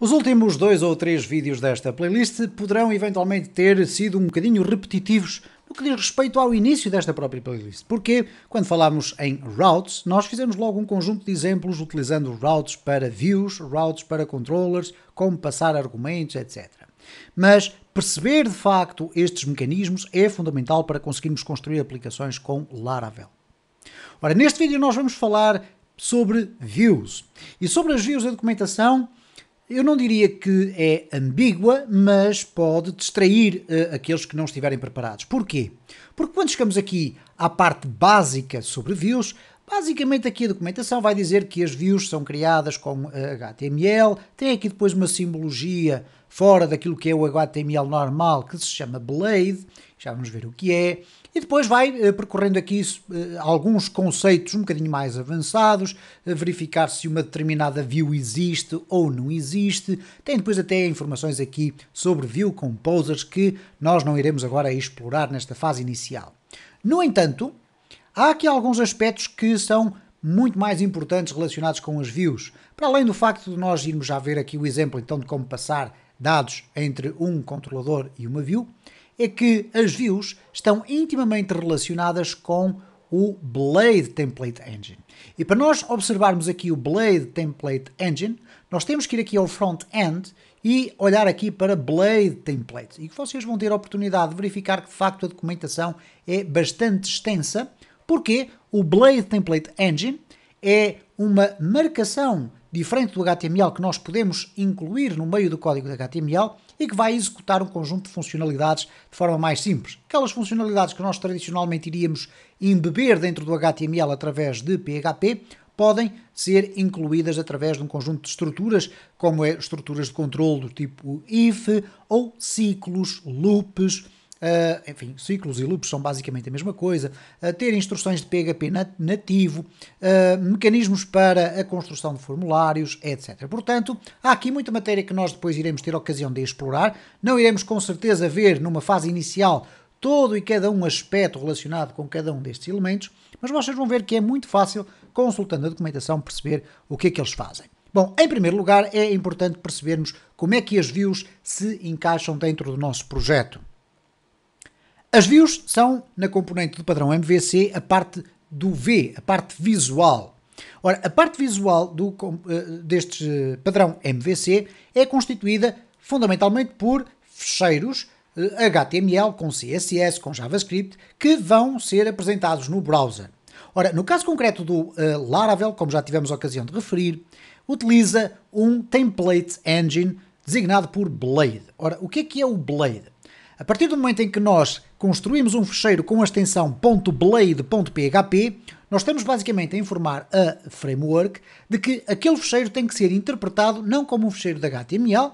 Os últimos dois ou três vídeos desta playlist poderão eventualmente ter sido um bocadinho repetitivos no que diz respeito ao início desta própria playlist, porque quando falámos em routes, nós fizemos logo um conjunto de exemplos utilizando routes para views, routes para controllers, como passar argumentos, etc. Mas perceber de facto estes mecanismos é fundamental para conseguirmos construir aplicações com Laravel. Ora, neste vídeo nós vamos falar sobre views. E sobre as views da documentação, eu não diria que é ambígua, mas pode distrair uh, aqueles que não estiverem preparados. Porquê? Porque quando chegamos aqui à parte básica sobre views, Basicamente aqui a documentação vai dizer que as views são criadas com HTML, eh, tem aqui depois uma simbologia fora daquilo que é o HTML normal, que se chama Blade, já vamos ver o que é, e depois vai eh, percorrendo aqui eh, alguns conceitos um bocadinho mais avançados, verificar se uma determinada view existe ou não existe, tem depois até informações aqui sobre View Composers que nós não iremos agora explorar nesta fase inicial. No entanto, Há aqui alguns aspectos que são muito mais importantes relacionados com as views. Para além do facto de nós irmos já ver aqui o exemplo então de como passar dados entre um controlador e uma view, é que as views estão intimamente relacionadas com o Blade Template Engine. E para nós observarmos aqui o Blade Template Engine, nós temos que ir aqui ao front-end e olhar aqui para Blade Template. E vocês vão ter a oportunidade de verificar que de facto a documentação é bastante extensa porque O Blade Template Engine é uma marcação diferente do HTML que nós podemos incluir no meio do código do HTML e que vai executar um conjunto de funcionalidades de forma mais simples. Aquelas funcionalidades que nós tradicionalmente iríamos embeber dentro do HTML através de PHP podem ser incluídas através de um conjunto de estruturas, como é estruturas de controle do tipo if ou ciclos, loops, Uh, enfim, ciclos e loops são basicamente a mesma coisa, uh, ter instruções de PHP nat nativo, uh, mecanismos para a construção de formulários, etc. Portanto, há aqui muita matéria que nós depois iremos ter ocasião de explorar. Não iremos com certeza ver numa fase inicial todo e cada um aspecto relacionado com cada um destes elementos, mas vocês vão ver que é muito fácil, consultando a documentação, perceber o que é que eles fazem. Bom, em primeiro lugar, é importante percebermos como é que as views se encaixam dentro do nosso projeto. As views são, na componente do padrão MVC, a parte do V, a parte visual. Ora, a parte visual do, eh, deste eh, padrão MVC é constituída fundamentalmente por fecheiros HTML eh, com CSS, com JavaScript, que vão ser apresentados no browser. Ora, no caso concreto do uh, Laravel, como já tivemos a ocasião de referir, utiliza um template engine designado por Blade. Ora, o que é que é o Blade? A partir do momento em que nós construímos um fecheiro com a extensão .blade.php, nós estamos basicamente a informar a framework de que aquele fecheiro tem que ser interpretado não como um fecheiro de HTML,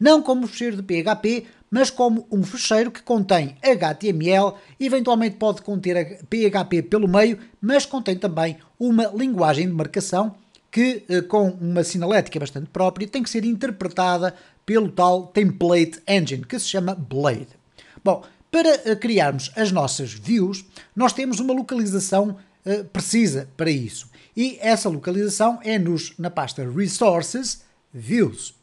não como um fecheiro de PHP, mas como um fecheiro que contém HTML, eventualmente pode conter PHP pelo meio, mas contém também uma linguagem de marcação que, eh, com uma sinalética bastante própria, tem que ser interpretada pelo tal template engine que se chama Blade. Bom, para eh, criarmos as nossas views, nós temos uma localização uh, precisa para isso. E essa localização é nos, na pasta Resources Views.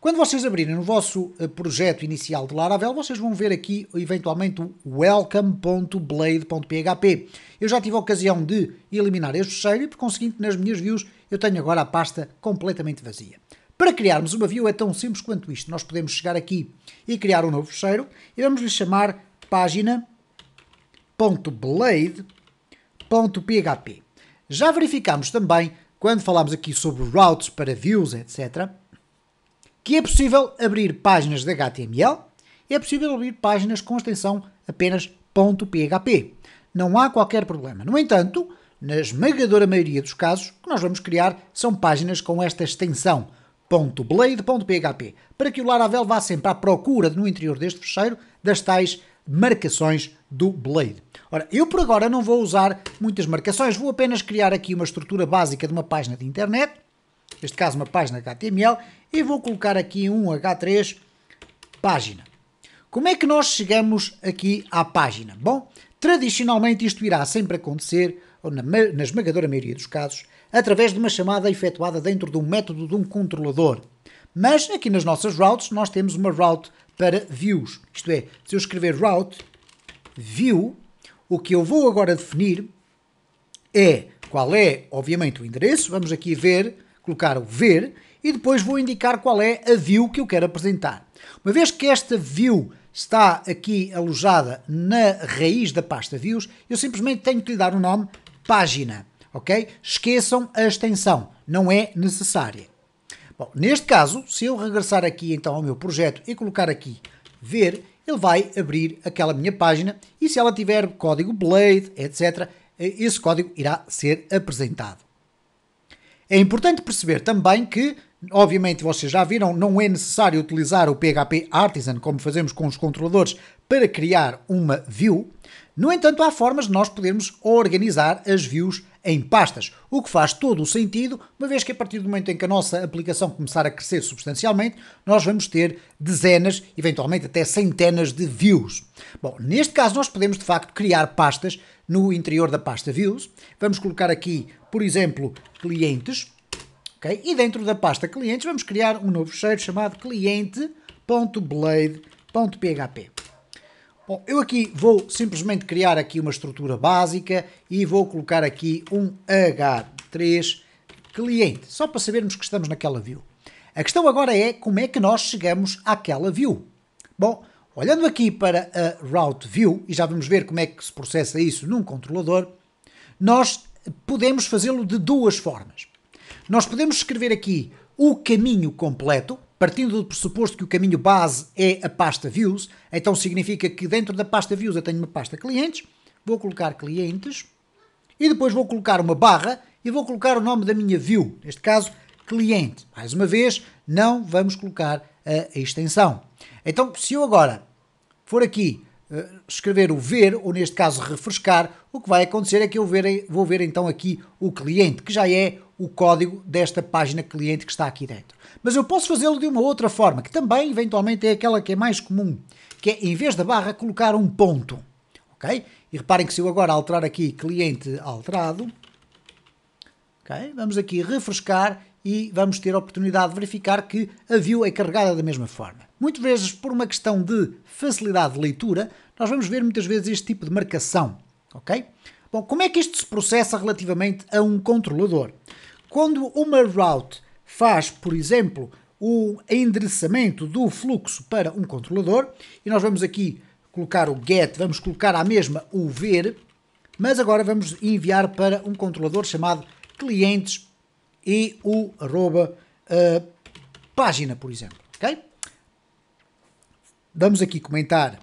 Quando vocês abrirem no vosso eh, projeto inicial de Laravel, vocês vão ver aqui eventualmente o welcome.blade.php. Eu já tive a ocasião de eliminar este cheiro e, por conseguinte, nas minhas views eu tenho agora a pasta completamente vazia. Para criarmos uma view é tão simples quanto isto. Nós podemos chegar aqui e criar um novo fecheiro e vamos lhe chamar página.blade.php. Já verificamos também, quando falámos aqui sobre routes para views, etc., que é possível abrir páginas de HTML e é possível abrir páginas com extensão apenas .php. Não há qualquer problema. No entanto, na esmagadora maioria dos casos, o que nós vamos criar são páginas com esta extensão blade.php para que o Laravel vá sempre à procura no interior deste fecheiro das tais marcações do Blade. Ora, eu por agora não vou usar muitas marcações, vou apenas criar aqui uma estrutura básica de uma página de internet, neste caso uma página HTML, e vou colocar aqui um H3 página. Como é que nós chegamos aqui à página? Bom, tradicionalmente isto irá sempre acontecer ou na, na esmagadora maioria dos casos, através de uma chamada efetuada dentro de um método de um controlador. Mas aqui nas nossas routes nós temos uma route para views. Isto é, se eu escrever route view, o que eu vou agora definir é qual é, obviamente, o endereço. Vamos aqui ver, colocar o ver e depois vou indicar qual é a view que eu quero apresentar. Uma vez que esta view está aqui alojada na raiz da pasta views, eu simplesmente tenho que lhe dar o um nome página, ok? Esqueçam a extensão, não é necessária. Bom, neste caso, se eu regressar aqui então ao meu projeto e colocar aqui ver, ele vai abrir aquela minha página e se ela tiver código Blade, etc., esse código irá ser apresentado. É importante perceber também que Obviamente vocês já viram, não é necessário utilizar o PHP Artisan como fazemos com os controladores para criar uma view. No entanto, há formas de nós podermos organizar as views em pastas, o que faz todo o sentido, uma vez que a partir do momento em que a nossa aplicação começar a crescer substancialmente, nós vamos ter dezenas, eventualmente até centenas de views. Bom, neste caso nós podemos de facto criar pastas no interior da pasta views. Vamos colocar aqui, por exemplo, clientes e dentro da pasta clientes vamos criar um novo cheiro chamado cliente.blade.php. Bom, eu aqui vou simplesmente criar aqui uma estrutura básica e vou colocar aqui um H3 cliente, só para sabermos que estamos naquela view. A questão agora é como é que nós chegamos àquela view. Bom, olhando aqui para a route view, e já vamos ver como é que se processa isso num controlador, nós podemos fazê-lo de duas formas. Nós podemos escrever aqui o caminho completo, partindo do pressuposto que o caminho base é a pasta views, então significa que dentro da pasta views eu tenho uma pasta clientes, vou colocar clientes e depois vou colocar uma barra e vou colocar o nome da minha view, neste caso cliente. Mais uma vez, não vamos colocar a extensão. Então, se eu agora for aqui eh, escrever o ver, ou neste caso refrescar, o que vai acontecer é que eu ver, vou ver então aqui o cliente, que já é o código desta página cliente que está aqui dentro. Mas eu posso fazê-lo de uma outra forma, que também eventualmente é aquela que é mais comum, que é em vez da barra colocar um ponto. Ok? E reparem que se eu agora alterar aqui cliente alterado, okay? vamos aqui refrescar e vamos ter a oportunidade de verificar que a view é carregada da mesma forma. Muitas vezes, por uma questão de facilidade de leitura, nós vamos ver muitas vezes este tipo de marcação. Ok? Bom, como é que isto se processa relativamente a um controlador? Quando uma route faz, por exemplo, o endereçamento do fluxo para um controlador, e nós vamos aqui colocar o get, vamos colocar à mesma o ver, mas agora vamos enviar para um controlador chamado clientes e o arroba uh, página, por exemplo, ok? Vamos aqui comentar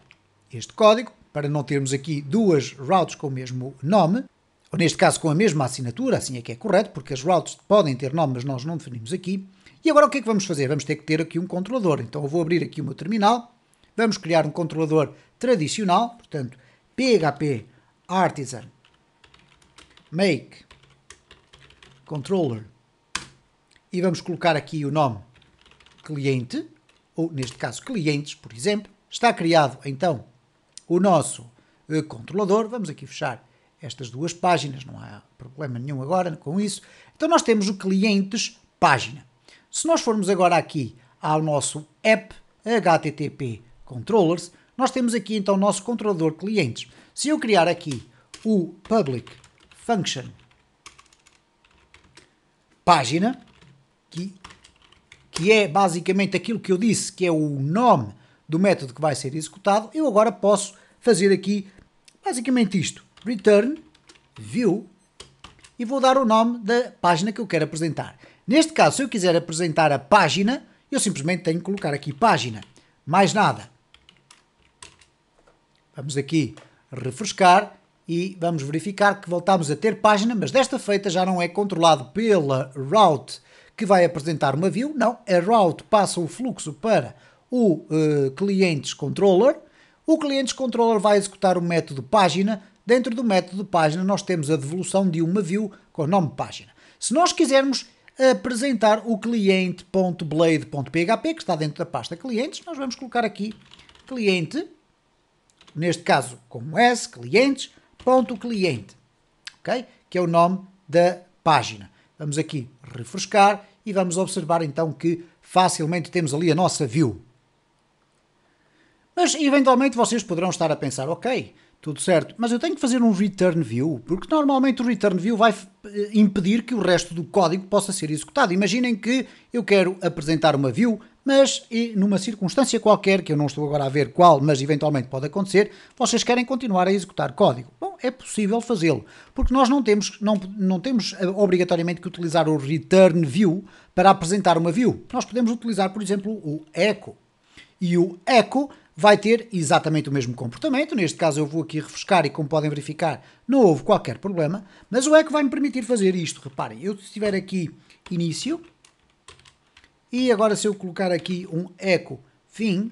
este código para não termos aqui duas routes com o mesmo nome, ou neste caso com a mesma assinatura, assim é que é correto, porque as routes podem ter nome, mas nós não definimos aqui. E agora o que é que vamos fazer? Vamos ter que ter aqui um controlador. Então eu vou abrir aqui o meu terminal, vamos criar um controlador tradicional, portanto, PHP artisan make controller e vamos colocar aqui o nome cliente, ou neste caso clientes, por exemplo. Está criado então o nosso eh, controlador. Vamos aqui fechar estas duas páginas, não há problema nenhum agora com isso. Então nós temos o clientes página. Se nós formos agora aqui ao nosso app HTTP Controllers, nós temos aqui então o nosso controlador clientes. Se eu criar aqui o public function página, que, que é basicamente aquilo que eu disse, que é o nome do método que vai ser executado, eu agora posso fazer aqui basicamente isto, return view, e vou dar o nome da página que eu quero apresentar. Neste caso, se eu quiser apresentar a página, eu simplesmente tenho que colocar aqui página, mais nada. Vamos aqui refrescar e vamos verificar que voltamos a ter página, mas desta feita já não é controlado pela route que vai apresentar uma view, não, a route passa o fluxo para o uh, clientes controller. O clientes controller vai executar o método página. Dentro do método página nós temos a devolução de uma view com o nome página. Se nós quisermos apresentar o cliente.blade.php que está dentro da pasta clientes, nós vamos colocar aqui cliente, neste caso como S, clientes.cliente, ok? Que é o nome da página. Vamos aqui refrescar e vamos observar então que facilmente temos ali a nossa view. Mas eventualmente vocês poderão estar a pensar, ok, tudo certo, mas eu tenho que fazer um return view, porque normalmente o return view vai eh, impedir que o resto do código possa ser executado. Imaginem que eu quero apresentar uma view, mas numa circunstância qualquer, que eu não estou agora a ver qual, mas eventualmente pode acontecer, vocês querem continuar a executar código. Bom, é possível fazê-lo, porque nós não temos, não, não temos eh, obrigatoriamente que utilizar o return view para apresentar uma view. Nós podemos utilizar, por exemplo, o echo. E o echo vai ter exatamente o mesmo comportamento. Neste caso, eu vou aqui refrescar e, como podem verificar, não houve qualquer problema. Mas o eco vai me permitir fazer isto. Reparem, eu estiver tiver aqui início e agora se eu colocar aqui um eco fim,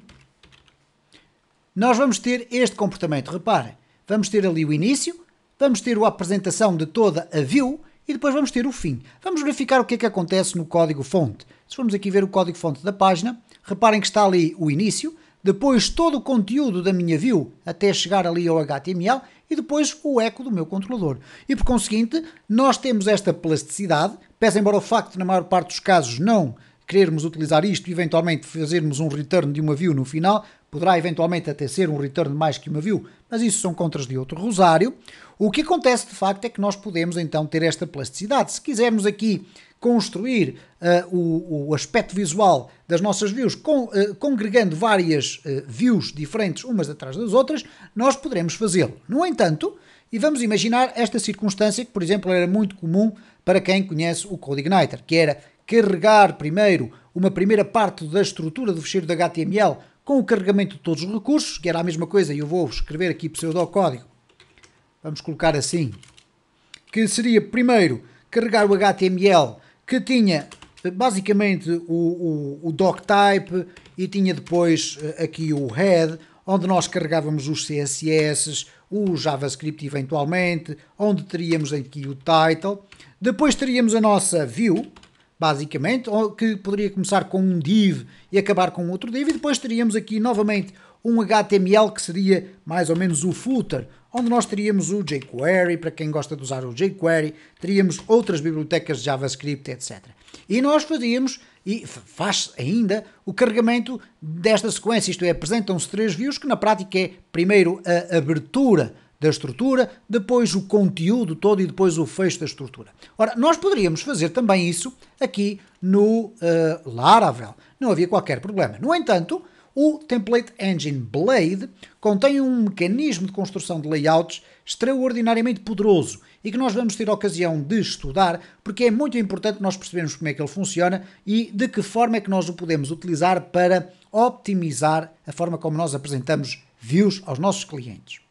nós vamos ter este comportamento. Reparem, vamos ter ali o início, vamos ter a apresentação de toda a view e depois vamos ter o fim. Vamos verificar o que é que acontece no código fonte. Se formos aqui ver o código fonte da página, reparem que está ali o início, depois todo o conteúdo da minha view até chegar ali ao HTML e depois o eco do meu controlador. E por conseguinte, nós temos esta plasticidade, pese embora o facto, na maior parte dos casos, não querermos utilizar isto e eventualmente fazermos um return de uma view no final, Poderá eventualmente até ser um return mais que uma view, mas isso são contras de outro rosário. O que acontece de facto é que nós podemos então ter esta plasticidade. Se quisermos aqui construir uh, o, o, aspecto visual das nossas views, com, uh, congregando várias uh, views diferentes umas atrás das outras, nós poderemos fazê-lo. No entanto, e vamos imaginar esta circunstância que, por exemplo, era muito comum para quem conhece o CodeIgniter, que era carregar primeiro uma primeira parte da estrutura do fecheiro da HTML com o carregamento de todos os recursos, que era a mesma coisa, e eu vou escrever aqui pseudocódigo, vamos colocar assim, que seria primeiro carregar o HTML que tinha basicamente o, o, o doc type e tinha depois eh, aqui o head, onde nós carregávamos os CSS, o JavaScript eventualmente, onde teríamos aqui o title, depois teríamos a nossa view, basicamente, ou que poderia começar com um div e acabar com outro div, e depois teríamos aqui novamente um HTML que seria mais ou menos o footer, onde nós teríamos o jQuery, para quem gosta de usar o jQuery, teríamos outras bibliotecas de JavaScript, etc. E nós fazíamos, e faz ainda, o carregamento desta sequência, isto é, apresentam-se três views, que na prática é primeiro a abertura da estrutura, depois o conteúdo todo e depois o fecho da estrutura. Ora, nós poderíamos fazer também isso aqui no uh, Laravel. Não havia qualquer problema. No entanto, o Template Engine Blade contém um mecanismo de construção de layouts extraordinariamente poderoso e que nós vamos ter a ocasião de estudar, porque é muito importante nós percebermos como é que ele funciona e de que forma é que nós o podemos utilizar para optimizar a forma como nós apresentamos views aos nossos clientes.